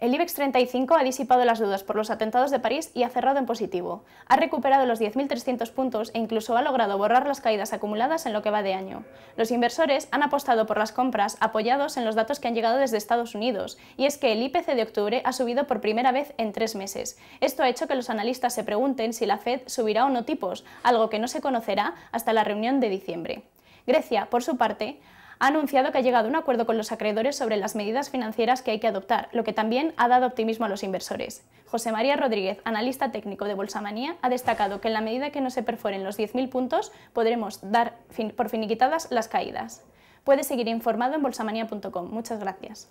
El IBEX 35 ha disipado las dudas por los atentados de París y ha cerrado en positivo. Ha recuperado los 10.300 puntos e incluso ha logrado borrar las caídas acumuladas en lo que va de año. Los inversores han apostado por las compras apoyados en los datos que han llegado desde Estados Unidos, y es que el IPC de octubre ha subido por primera vez en tres meses. Esto ha hecho que los analistas se pregunten si la Fed subirá o no tipos, algo que no se conocerá hasta la reunión de diciembre. Grecia, por su parte, ha anunciado que ha llegado a un acuerdo con los acreedores sobre las medidas financieras que hay que adoptar, lo que también ha dado optimismo a los inversores. José María Rodríguez, analista técnico de Bolsamanía, ha destacado que en la medida que no se perforen los 10.000 puntos, podremos dar por finiquitadas las caídas. Puede seguir informado en bolsamanía.com. Muchas gracias.